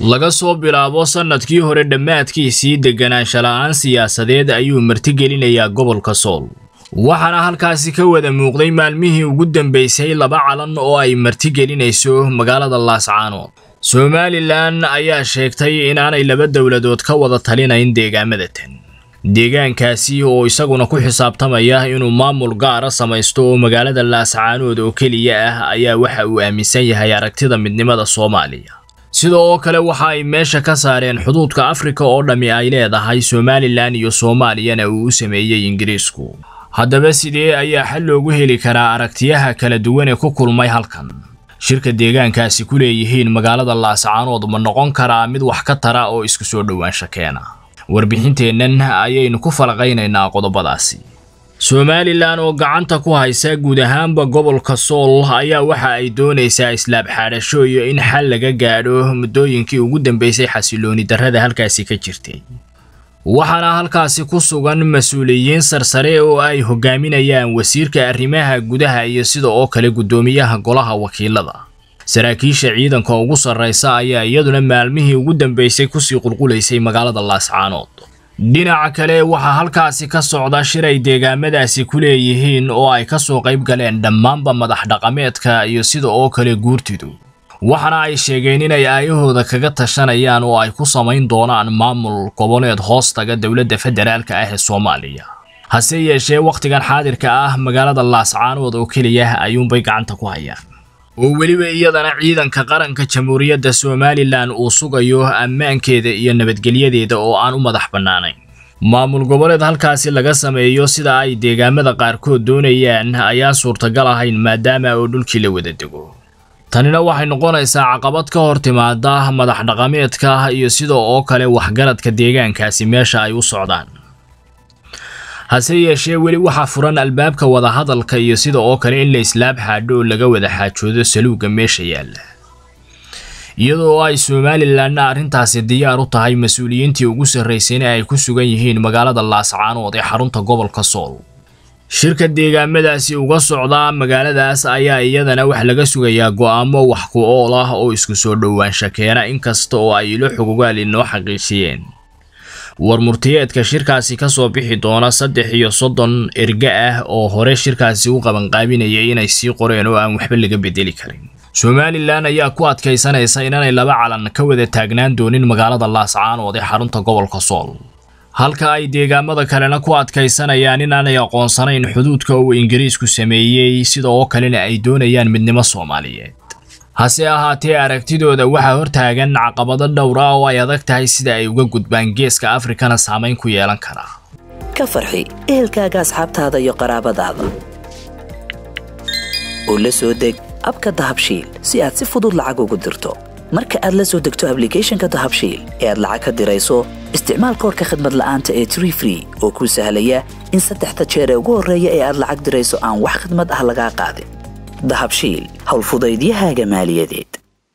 laga soo bilaabo sannadkii hore dhammaadkiisii degganaansha la'aan siyaasadeed ayuu martigelinayaa gobolka sool waxaana halkaasi ka wada muuqday maalmihii ugu dambaysay laba calan oo ay martigelinayso magaalada laascaanood somalilan ayaa sheegtay inaanay laba dowladood ka wada talinayn deegaamada tan deegaankaasi oo isaguna ku xisaabtamaya inuu maamul gaara samaysto oo magaalada laascaanood oo keliya ah ayaa waxa uu aaminsan yahay aragtida midnimada soomaaliya sidoo kale waxa ay meesha ka saareen xuduudka afrika oo dhammi ay leedahay somalilan iyo soomaaliyana uu u sameeyey ingiriisku haddaba sidee ayaa xal loogu heli karaa aragtiyaha kala duwan ee ku kulmay halkan shirka deegaankaasi ku leeyihiin magaalada laascaanood ma noqon karaa mid wax ka tara oo isku soo dhowaansho keena warbixinteennan ayaynu ku falqaynaynaa qodobadaasi somalilan oo gacanta ku haysa guud ahaanba gobolka sool ayaa waxa ay doonaysaa islaab xaadhasho iyo in xal laga gaadho muddooyinkii ugu dambeysay xasilooni darrada halkaasi ka jirtay waxaana halkaasi ku sugan mas-uuliyiin sarsare oo ay hogaaminayaan wasiirka arrimaha gudaha iyo sida oo kale guddoomiyaha golaha wakiilada saraakiisha ciidanka ugu sarraysa ayaa iyaduna maalmihii ugu dambeysay kusii qulqulaysay magaalada laascaanood dhinaca kale waxaa halkaasi ka socda shir ay deegaamadaasi ku leeyihiin oo ay ka soo qayb galeen dhammaanba madax dhaqameedka iyo sida oo kale guurtidu waxaana ay sheegeen inay aayahooda kaga tashanayaan oo ay ku samayn doonaan maamul goboneed hoostaga dowladda federaalka ah ee soomaaliya hase yeeshee wakhtigan xaadirka ah magaalada laascaanood oo keliya ayuunbay gacanta ku hayaan oo weliba iyadana ciidanka qaranka jamhuuriyadda somalilan uu sugayo ammaankeeda iyo nabadgelyadeeda oo aan u madax bannaanayn maamul goboleed halkaasi laga sameeyo sida ay deegaamada qaarkood doonayaan ayaan suurtagal ahayn maadaama oo dhulkii la wada dego tanina waxay noqonaysaa caqabad ka hor timaada madax dhaqameedka iyo sida oo kale waxgaradka deegaankaasi meesha ay u socdaan hase yeeshee weli waxaa furan albaabka wadahadalka iyo sida oo kale in la islaab xaadho oo laga wada xaajoodo saluugga meesha yaalla iyadoo ay somalilanna arrintaasi diyaar u tahay mas-uuliyiintii ugu sarraysayna ay ku sugan yihiin magaalada laascaanood ee xarunta gobolka sool shirka deegaamadaasi uga socdaa magaaladaas ayaa iyadana wax laga sugayaa go'aamo wax ku ool ah oo isku soo dhowaansha keena inkasta oo ay ilo xogogaal inoo xaqiijiyeen warmurtiyeedka shirkaasi kasoo bixi doona saddex iyo soddon erga ah oo hore shirkaasi u qabanqaabinayay inay sii qoreen oo aan waxba laga beddeli karin somalilan ayaa ku adkaysanaysa inaanay laba calan ka wada taagnaan doonin magaalada laascaanood ee xarunta gobolka sool halka ay deegaamada kalena ku adkaysanayaan inaanay aqoonsanayn xuduudka uu ingiriisku sameeyey sida oo kalena ay doonayaan midnimo soomaaliyeed hase ahaatee aragtidooda waxaa hortaagan caqabado dhowra oo ay adag tahay sida ay uga gudbaan geeska afrikana saamayn ku yeelan karaa ka farxi ehelkaaga asxaabtaada iyo qaraabadaada oo la soo deg abka dahabshiil si aad si fudud lacag ugu dirto marka aad la soo degto ablicathonka dahabshiil ee aad lacag ka dirayso isticmaal koorka khadmad la'aanta ee tree free oo kuu sahlaya in saddexda jeer ee ugu horreeya ee aad lacag dirayso aan wax khidmad ah lagaa qaadin دهبشيل هاو الفضيديها جمال يديد